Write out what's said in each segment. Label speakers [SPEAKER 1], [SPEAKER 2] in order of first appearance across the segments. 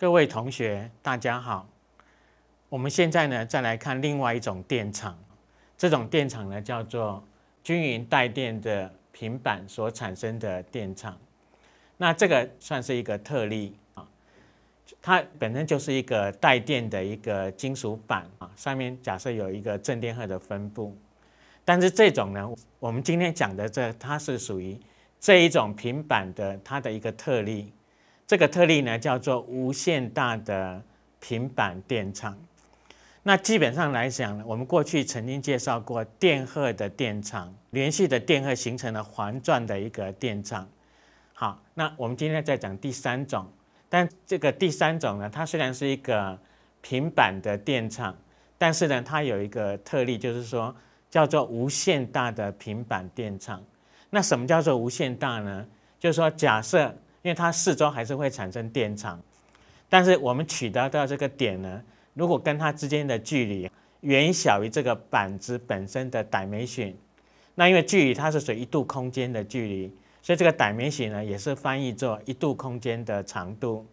[SPEAKER 1] 各位同学，大家好。我们现在呢，再来看另外一种电场。这种电场呢，叫做均匀带电的平板所产生的电场。那这个算是一个特例啊。它本身就是一个带电的一个金属板啊，上面假设有一个正电荷的分布。但是这种呢，我们今天讲的这，它是属于这一种平板的它的一个特例。这个特例呢，叫做无限大的平板电场。那基本上来讲呢，我们过去曾经介绍过电荷的电场，连续的电荷形成了环状的一个电场。好，那我们今天再讲第三种。但这个第三种呢，它虽然是一个平板的电场，但是呢，它有一个特例，就是说叫做无限大的平板电场。那什么叫做无限大呢？就是说假设。因为它四周还是会产生电场，但是我们取得到这个点呢，如果跟它之间的距离远小于这个板子本身的 dimension，那因为距离它是属于一度空间的距离，所以这个 dimension 呢也是翻译作一度空间的长度。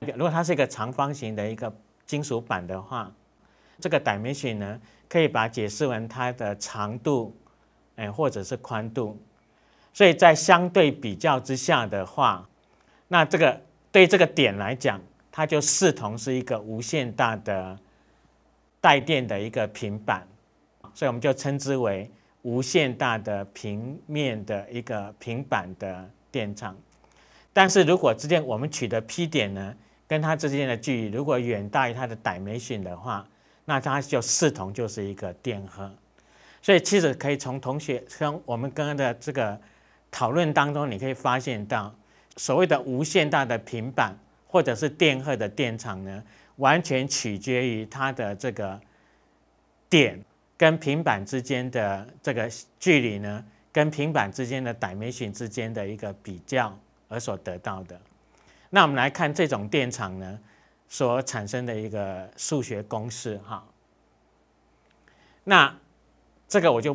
[SPEAKER 1] 如果它是一个长方形的一个金属板的话，这个 dimension 呢可以把解释为它的长度，哎，或者是宽度。所以在相对比较之下的话，那这个对这个点来讲，它就视同是一个无限大的带电的一个平板，所以我们就称之为无限大的平面的一个平板的电场。但是如果之间我们取的 P 点呢，跟它之间的距离如果远大于它的 dimension 的话，那它就视同就是一个电荷。所以其实可以从同学从我们刚刚的这个讨论当中，你可以发现到。所谓的无限大的平板或者是电荷的电场呢，完全取决于它的这个点跟平板之间的这个距离呢，跟平板之间的 dimension 之间的一个比较而所得到的。那我们来看这种电场呢所产生的一个数学公式哈。那这个我就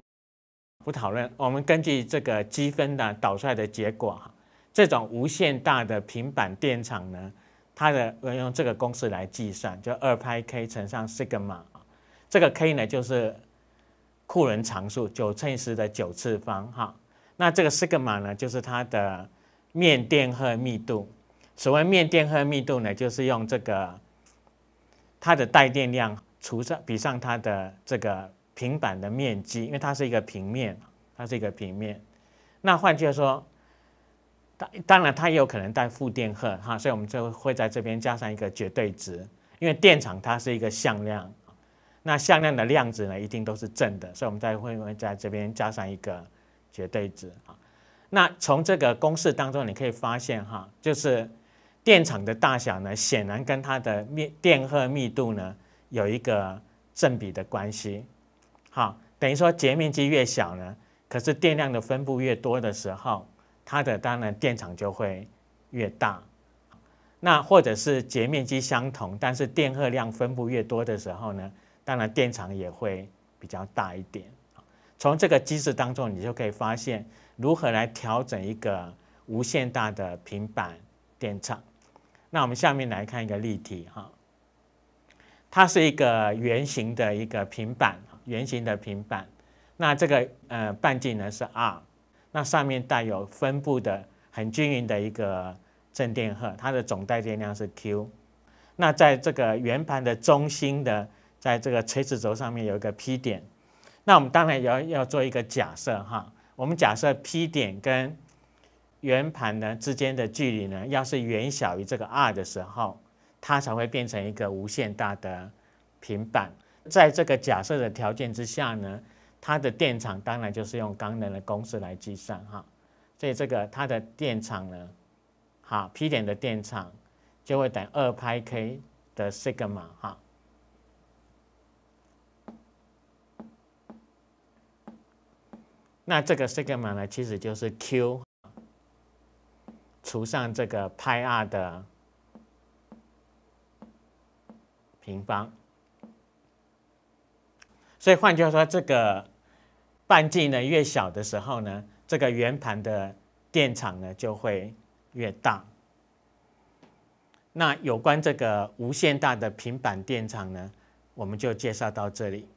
[SPEAKER 1] 不讨论，我们根据这个积分的导出来的结果哈。这种无限大的平板电场呢，它的用这个公式来计算，就二派 k 乘上西格玛，这个 k 呢就是库仑常数，九乘以十的九次方哈。那这个西格玛呢，就是它的面电荷密度。所谓面电荷密度呢，就是用这个它的带电量除上比上它的这个平板的面积，因为它是一个平面，它是一个平面。那换句话说，当当然，它也有可能带负电荷哈，所以我们就会在这边加上一个绝对值，因为电场它是一个向量，那向量的量值呢一定都是正的，所以我们在会在这边加上一个绝对值啊。那从这个公式当中，你可以发现哈，就是电场的大小呢，显然跟它的密电荷密度呢有一个正比的关系，好，等于说截面积越小呢，可是电量的分布越多的时候。它的当然电场就会越大，那或者是截面积相同，但是电荷量分布越多的时候呢，当然电场也会比较大一点。从这个机制当中，你就可以发现如何来调整一个无限大的平板电场。那我们下面来看一个例题哈，它是一个圆形的一个平板，圆形的平板，那这个呃半径呢是 r。那上面带有分布的很均匀的一个正电荷，它的总带电量是 Q。那在这个圆盘的中心的，在这个垂直轴上面有一个 P 点。那我们当然要要做一个假设哈，我们假设 P 点跟圆盘呢之间的距离呢，要是远小于这个 R 的时候，它才会变成一个无限大的平板。在这个假设的条件之下呢。它的电场当然就是用刚才的公式来计算哈，所以这个它的电场呢，好 P 点的电场就会等于二派 k 的西格玛哈，那这个西格玛呢其实就是 q 除上这个派 r 的平方，所以换句话说这个。半径呢越小的时候呢，这个圆盘的电场呢就会越大。那有关这个无限大的平板电场呢，我们就介绍到这里。